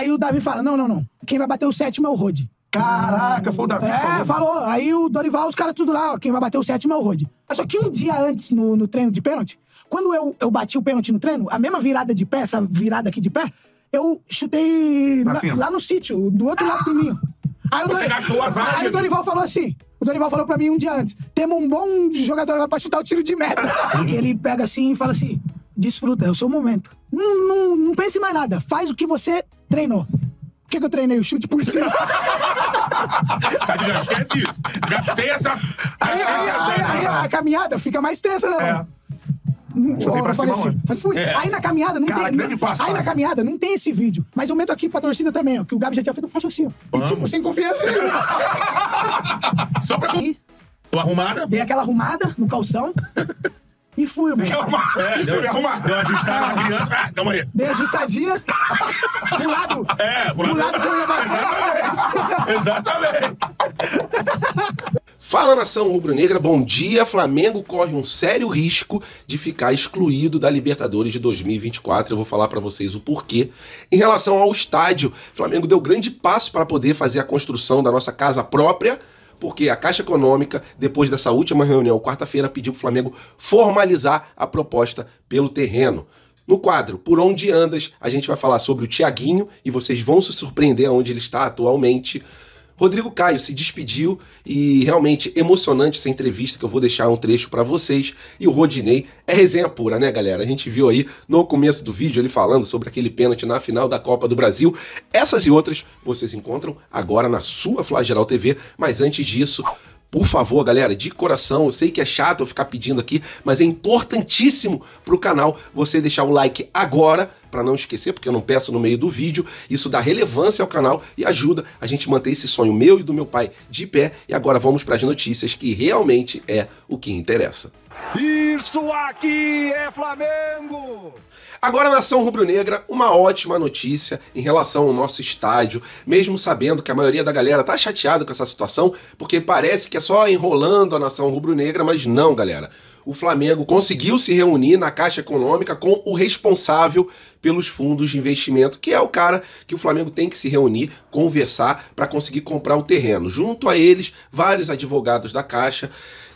Aí o Davi fala: não, não, não. Quem vai bater o sétimo é o Rode. Caraca, foi o Davi. É, falou. falou. Aí o Dorival, os caras tudo lá, ó, quem vai bater o sétimo é o Rode. Só que um dia antes, no, no treino de pênalti, quando eu, eu bati o pênalti no treino, a mesma virada de pé, essa virada aqui de pé, eu chutei na, lá no sítio, do outro lado do ninho. Aí, o, Você gastou as aí o Dorival falou assim: o Dorival falou pra mim um dia antes: temos um bom jogador pra chutar o tiro de meta. ele pega assim e fala assim: desfruta, é o seu momento. Não, não, não pense mais nada, faz o que você Treinou. Por que, que eu treinei? O chute por cima. já esquece isso. Já tem essa. Aí, aí, aí, aí, a caminhada fica mais tensa, né, mano? Chutei pra cima, fui. É. Aí na caminhada não Cara, tem. não- aí na caminhada não tem esse vídeo. Mas eu meto aqui pra torcida também, ó. Que o Gabi já tinha feito, eu faço assim, ó. E tipo, sem confiança nenhuma. Só pra. Aí, Tô arrumada. dei aquela arrumada no calção. E fui, mano. arrumar. É, me arrumar. Deu ajustar na criança. Ah, calma aí. Dei ajustadinha. pro lado. É, pro lado. Pro lado que eu ia bater. Exatamente. Exatamente. Fala nação rubro-negra, bom dia. Flamengo corre um sério risco de ficar excluído da Libertadores de 2024. Eu vou falar para vocês o porquê. Em relação ao estádio, Flamengo deu grande passo para poder fazer a construção da nossa casa própria porque a Caixa Econômica, depois dessa última reunião, quarta-feira, pediu para o Flamengo formalizar a proposta pelo terreno. No quadro Por Onde Andas, a gente vai falar sobre o Tiaguinho e vocês vão se surpreender aonde ele está atualmente. Rodrigo Caio se despediu e realmente emocionante essa entrevista que eu vou deixar um trecho para vocês. E o Rodinei é resenha pura, né, galera? A gente viu aí no começo do vídeo ele falando sobre aquele pênalti na final da Copa do Brasil. Essas e outras vocês encontram agora na sua Flageral TV, mas antes disso, por favor, galera, de coração, eu sei que é chato eu ficar pedindo aqui, mas é importantíssimo para o canal você deixar o like agora, para não esquecer, porque eu não peço no meio do vídeo. Isso dá relevância ao canal e ajuda a gente manter esse sonho meu e do meu pai de pé. E agora vamos para as notícias, que realmente é o que interessa. Isso aqui é Flamengo! Agora, nação rubro-negra, uma ótima notícia em relação ao nosso estádio, mesmo sabendo que a maioria da galera tá chateada com essa situação, porque parece que é só enrolando a nação rubro-negra, mas não, galera. O Flamengo conseguiu se reunir na Caixa Econômica com o responsável pelos fundos de investimento, que é o cara que o Flamengo tem que se reunir, conversar para conseguir comprar o terreno. Junto a eles, vários advogados da Caixa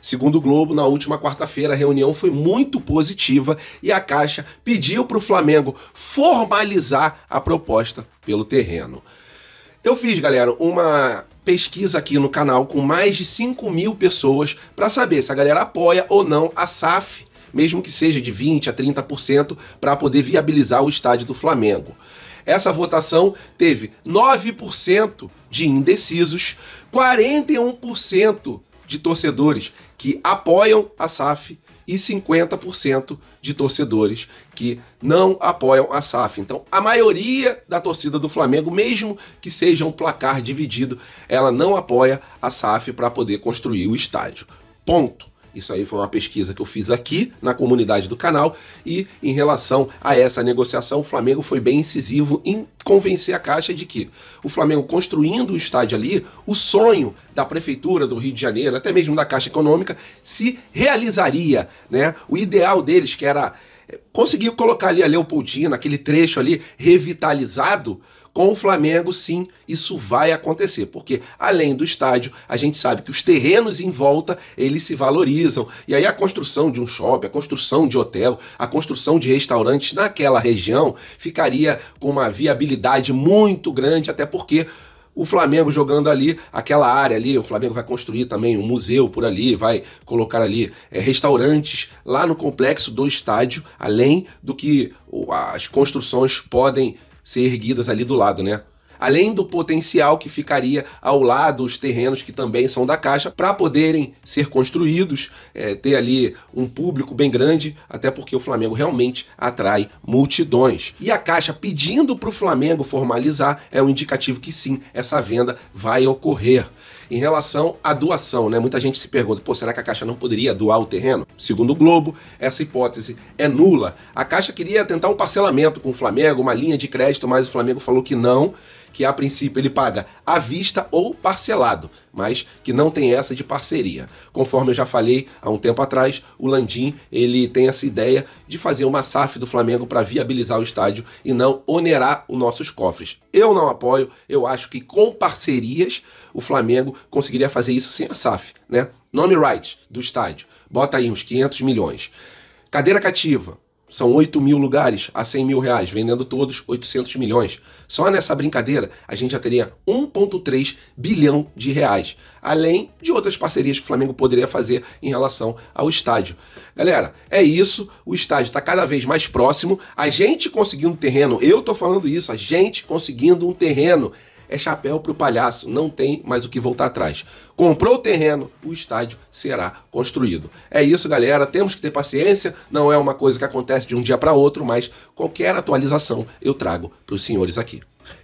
Segundo o Globo, na última quarta-feira a reunião foi muito positiva e a Caixa pediu para o Flamengo formalizar a proposta pelo terreno. Eu fiz, galera, uma pesquisa aqui no canal com mais de 5 mil pessoas para saber se a galera apoia ou não a SAF, mesmo que seja de 20% a 30%, para poder viabilizar o estádio do Flamengo. Essa votação teve 9% de indecisos, 41% de torcedores que apoiam a SAF e 50% de torcedores que não apoiam a SAF. Então, a maioria da torcida do Flamengo, mesmo que seja um placar dividido, ela não apoia a SAF para poder construir o estádio. Ponto. Isso aí foi uma pesquisa que eu fiz aqui na comunidade do canal e em relação a essa negociação, o Flamengo foi bem incisivo em convencer a Caixa de que o Flamengo construindo o estádio ali, o sonho da prefeitura do Rio de Janeiro, até mesmo da Caixa Econômica, se realizaria, né? O ideal deles que era eh, conseguir colocar ali a Leopoldina, aquele trecho ali revitalizado, com o Flamengo, sim, isso vai acontecer, porque além do estádio, a gente sabe que os terrenos em volta eles se valorizam. E aí a construção de um shopping, a construção de hotel, a construção de restaurantes naquela região ficaria com uma viabilidade muito grande, até porque o Flamengo jogando ali, aquela área ali, o Flamengo vai construir também um museu por ali, vai colocar ali é, restaurantes lá no complexo do estádio, além do que as construções podem ser erguidas ali do lado, né? além do potencial que ficaria ao lado os terrenos que também são da Caixa, para poderem ser construídos, é, ter ali um público bem grande, até porque o Flamengo realmente atrai multidões. E a Caixa pedindo para o Flamengo formalizar é um indicativo que sim, essa venda vai ocorrer. Em relação à doação, né? Muita gente se pergunta, pô, será que a Caixa não poderia doar o terreno? Segundo o Globo, essa hipótese é nula. A Caixa queria tentar um parcelamento com o Flamengo, uma linha de crédito, mas o Flamengo falou que não, que a princípio ele paga à vista ou parcelado, mas que não tem essa de parceria. Conforme eu já falei há um tempo atrás, o Landim ele tem essa ideia de fazer uma SAF do Flamengo para viabilizar o estádio e não onerar os nossos cofres. Eu não apoio, eu acho que com parcerias o Flamengo conseguiria fazer isso sem a SAF, né? Nome right do estádio, bota aí uns 500 milhões. Cadeira cativa, são 8 mil lugares a 100 mil reais, vendendo todos 800 milhões. Só nessa brincadeira a gente já teria 1,3 bilhão de reais, além de outras parcerias que o Flamengo poderia fazer em relação ao estádio. Galera, é isso. O estádio está cada vez mais próximo. A gente conseguindo um terreno, eu estou falando isso, a gente conseguindo um terreno é chapéu para o palhaço, não tem mais o que voltar atrás. Comprou o terreno, o estádio será construído. É isso, galera. Temos que ter paciência. Não é uma coisa que acontece de um dia para outro, mas qualquer atualização eu trago para os senhores aqui.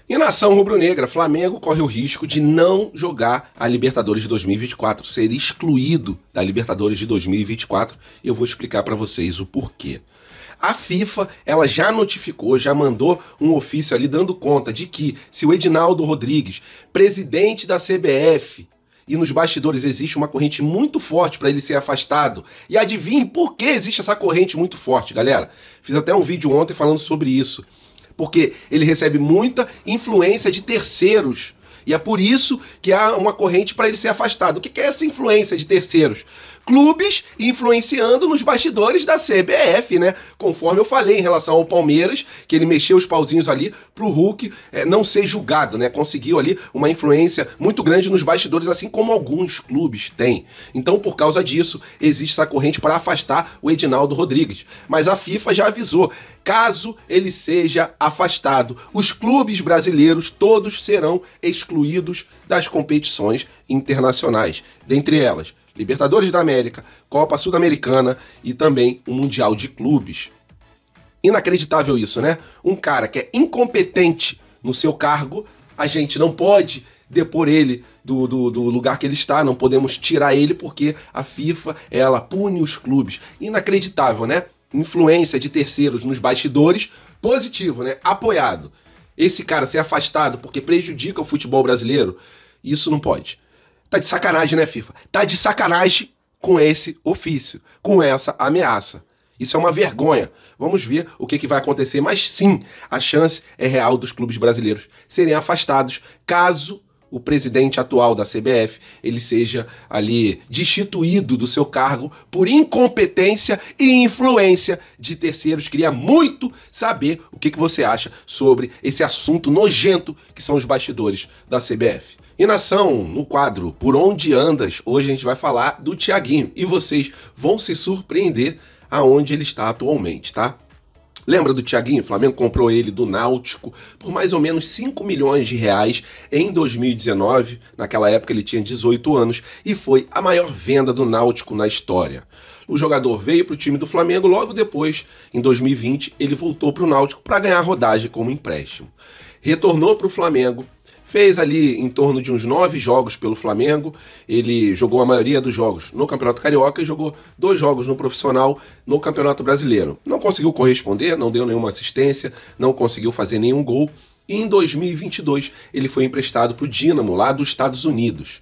E na ação rubro-negra, Flamengo corre o risco de não jogar a Libertadores de 2024, ser excluído da Libertadores de 2024. Eu vou explicar para vocês o porquê. A FIFA, ela já notificou, já mandou um ofício ali dando conta de que se o Edinaldo Rodrigues, presidente da CBF, e nos bastidores existe uma corrente muito forte para ele ser afastado. E adivinhe por que existe essa corrente muito forte, galera? Fiz até um vídeo ontem falando sobre isso. Porque ele recebe muita influência de terceiros. E é por isso que há uma corrente para ele ser afastado. O que é essa influência de terceiros? clubes influenciando nos bastidores da CBF, né? Conforme eu falei em relação ao Palmeiras, que ele mexeu os pauzinhos ali pro Hulk é, não ser julgado, né? Conseguiu ali uma influência muito grande nos bastidores, assim como alguns clubes têm. Então, por causa disso, existe essa corrente para afastar o Edinaldo Rodrigues. Mas a FIFA já avisou, caso ele seja afastado, os clubes brasileiros todos serão excluídos das competições internacionais, dentre elas Libertadores da América, Copa Sul-Americana e também o Mundial de Clubes. Inacreditável isso, né? Um cara que é incompetente no seu cargo, a gente não pode depor ele do, do, do, lugar que ele está, não podemos tirar ele porque a FIFA ela pune os clubes. Inacreditável, né? Influência de terceiros nos bastidores, positivo, né? Apoiado. Esse cara ser afastado porque prejudica o futebol brasileiro, isso não pode. Tá de sacanagem, né, FIFA? Tá de sacanagem com esse ofício, com essa ameaça. Isso é uma vergonha. Vamos ver o que, que, vai acontecer. Mas sim, a chance é real dos clubes brasileiros serem afastados caso o presidente atual da CBF ele seja ali destituído do seu cargo por incompetência e influência de terceiros. Queria muito saber o que, que você acha sobre esse assunto nojento que são os bastidores da CBF. E nação, no quadro Por Onde Andas, hoje a gente vai falar do Tiaguinho e vocês vão se surpreender aonde ele está atualmente, tá? Lembra do Thiaguinho? O Flamengo comprou ele do Náutico por mais ou menos 5 milhões de reais em 2019. Naquela época ele tinha 18 anos e foi a maior venda do Náutico na história. O jogador veio para o time do Flamengo logo depois, em 2020, ele voltou para o Náutico para ganhar rodagem como empréstimo. Retornou para o Flamengo Fez ali em torno de uns nove jogos pelo Flamengo. Ele jogou a maioria dos jogos no Campeonato Carioca e jogou dois jogos no profissional no Campeonato Brasileiro. Não conseguiu corresponder, não deu nenhuma assistência, não conseguiu fazer nenhum gol. E em 2022 ele foi emprestado para o Dinamo, lá dos Estados Unidos.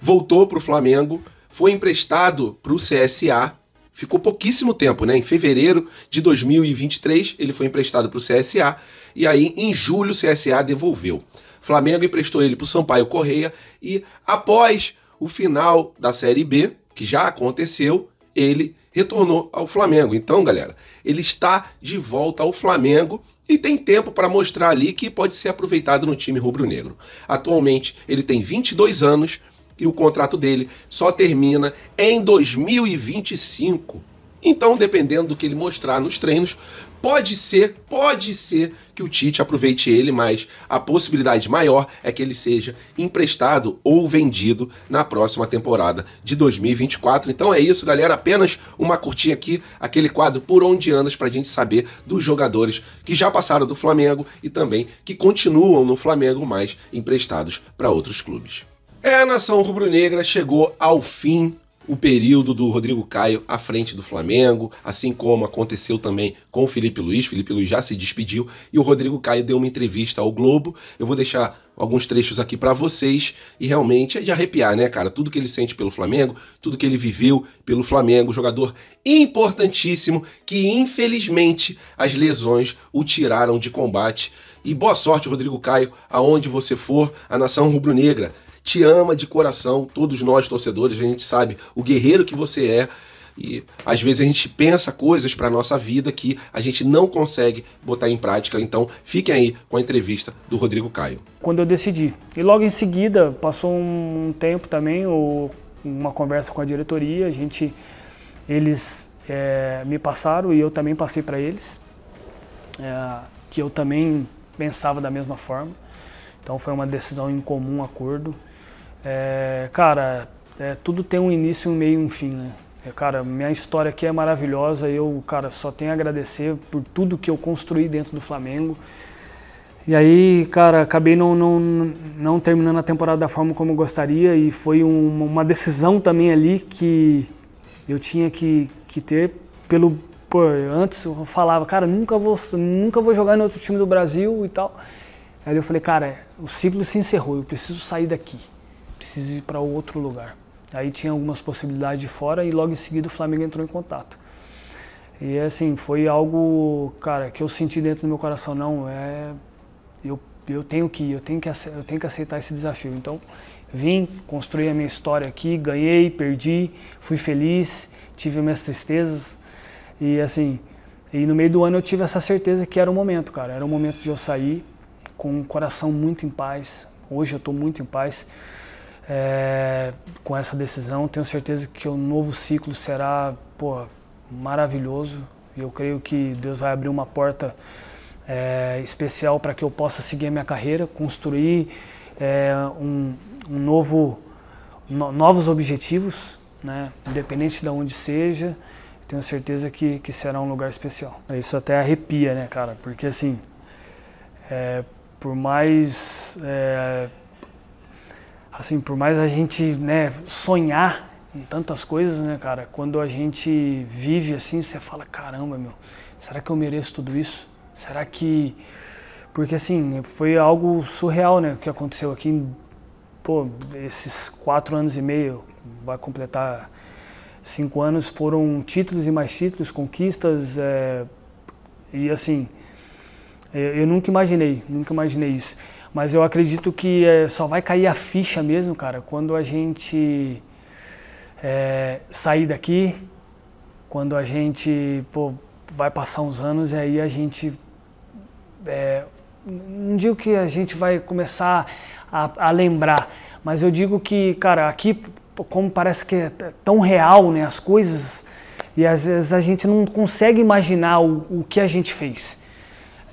Voltou para o Flamengo, foi emprestado para o CSA, ficou pouquíssimo tempo, né? Em fevereiro de 2023, ele foi emprestado para o CSA e aí em julho o CSA devolveu. Flamengo emprestou ele para o Sampaio Correia e após o final da Série B, que já aconteceu, ele retornou ao Flamengo. Então, galera, ele está de volta ao Flamengo e tem tempo para mostrar ali que pode ser aproveitado no time rubro-negro. Atualmente, ele tem 22 anos e o contrato dele só termina em 2025. Então, dependendo do que ele mostrar nos treinos, pode ser, pode ser que o Tite aproveite ele, mas a possibilidade maior é que ele seja emprestado ou vendido na próxima temporada de 2024. Então é isso, galera. Apenas uma curtinha aqui, aquele quadro por onde andas para a gente saber dos jogadores que já passaram do Flamengo e também que continuam no Flamengo, mas emprestados para outros clubes. É, a nação rubro-negra chegou ao fim o período do Rodrigo Caio à frente do Flamengo, assim como aconteceu também com o Felipe Luiz. Felipe Luiz já se despediu e o Rodrigo Caio deu uma entrevista ao Globo. Eu vou deixar alguns trechos aqui para vocês e realmente é de arrepiar, né, cara? Tudo que ele sente pelo Flamengo, tudo que ele viveu pelo Flamengo, jogador importantíssimo que infelizmente as lesões o tiraram de combate. E boa sorte, Rodrigo Caio, aonde você for, a nação rubro-negra te ama de coração, todos nós torcedores, a gente sabe o guerreiro que você é. E às vezes a gente pensa coisas para nossa vida que a gente não consegue botar em prática. Então, fiquem aí com a entrevista do Rodrigo Caio. Quando eu decidi. E logo em seguida, passou um tempo também, ou uma conversa com a diretoria, a gente eles é, me passaram e eu também passei para eles é, que eu também pensava da mesma forma. Então foi uma decisão em comum acordo. É, cara, é, tudo tem um início, um meio e um fim, né? É, cara, minha história aqui é maravilhosa. Eu, cara, só tenho a agradecer por tudo que eu construí dentro do Flamengo. E aí, cara, acabei não, não, não terminando a temporada da forma como eu gostaria e foi um, uma decisão também ali que eu tinha que, que ter pelo pô, antes eu falava, cara, nunca vou nunca vou jogar em outro time do Brasil e tal. Aí eu falei, cara, o ciclo se encerrou, eu preciso sair daqui preciso ir para outro lugar. Aí tinha algumas possibilidades de fora e logo em seguida o Flamengo entrou em contato. E assim, foi algo, cara, que eu senti dentro do meu coração, não, é eu, eu tenho que ir, eu tenho que, eu tenho que aceitar esse desafio. Então, vim, construí a minha história aqui, ganhei, perdi, fui feliz, tive minhas tristezas e assim, e no meio do ano eu tive essa certeza que era o momento, cara. Era o momento de eu sair com o um coração muito em paz. Hoje eu estou muito em paz. É, com essa decisão, tenho certeza que o novo ciclo será pô, maravilhoso. E eu creio que Deus vai abrir uma porta é, especial para que eu possa seguir a minha carreira, construir é, um, um, novo, no, novos objetivos, né? independente de onde seja. Tenho certeza que, que será um lugar especial. Isso até arrepia, né, cara? Porque assim, é, por mais é, assim, por mais a gente, né, sonhar em tantas coisas, né, cara, quando a gente vive assim, você fala, caramba, meu, será que eu mereço tudo isso? Será que porque assim, né, foi algo surreal, né, que aconteceu aqui, pô, esses quatro anos e meio, vai completar cinco anos, foram títulos e mais títulos, conquistas, é, e assim, é, eu nunca imaginei, nunca imaginei isso. Mas eu acredito que é, só vai cair a ficha mesmo, cara, quando a gente é, sair daqui, quando a gente pô, vai passar uns anos e aí a gente. É, não digo que a gente vai começar a, a lembrar, mas eu digo que, cara, aqui, como parece que é tão real, né, as coisas, e às vezes a gente não consegue imaginar o, o que a gente fez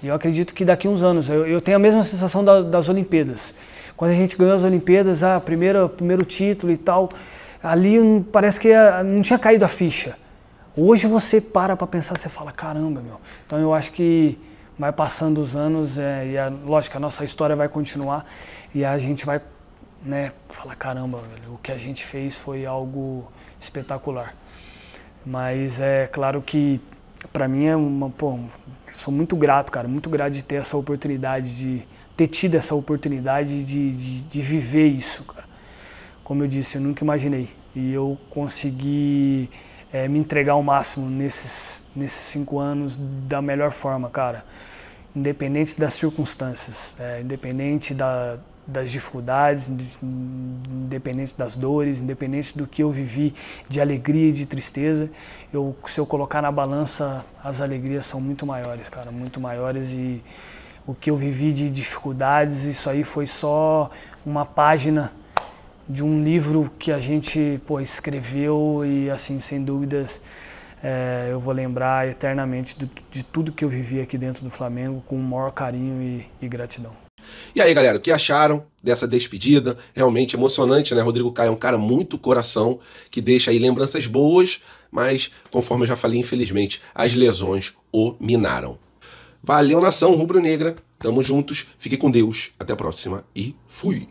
eu acredito que daqui a uns anos, eu, eu tenho a mesma sensação da, das Olimpíadas. Quando a gente ganhou as Olimpíadas, ah, primeiro, primeiro título e tal, ali parece que ah, não tinha caído a ficha. Hoje você para para pensar, você fala, caramba, meu. Então eu acho que vai passando os anos é, e, a, lógico, a nossa história vai continuar e a gente vai né, falar, caramba, velho, o que a gente fez foi algo espetacular. Mas é claro que para mim é uma, pô, sou muito grato, cara, muito grato de ter essa oportunidade, de ter tido essa oportunidade de, de, de viver isso, cara. Como eu disse, eu nunca imaginei. E eu consegui é, me entregar ao máximo nesses, nesses cinco anos da melhor forma, cara. Independente das circunstâncias, é, independente da, das dificuldades, independente das dores, independente do que eu vivi de alegria e de tristeza, eu, se eu colocar na balança, as alegrias são muito maiores, cara, muito maiores e o que eu vivi de dificuldades, isso aí foi só uma página de um livro que a gente pô, escreveu e assim, sem dúvidas, é, eu vou lembrar eternamente de, de, tudo que eu vivi aqui dentro do Flamengo com o maior carinho e, e gratidão. E aí, galera, o que acharam dessa despedida? Realmente emocionante, né? Rodrigo Caio é um cara muito coração, que deixa aí lembranças boas, mas, conforme eu já falei, infelizmente, as lesões o minaram. Valeu, nação rubro-negra. Tamo juntos, fique com Deus, até a próxima e fui!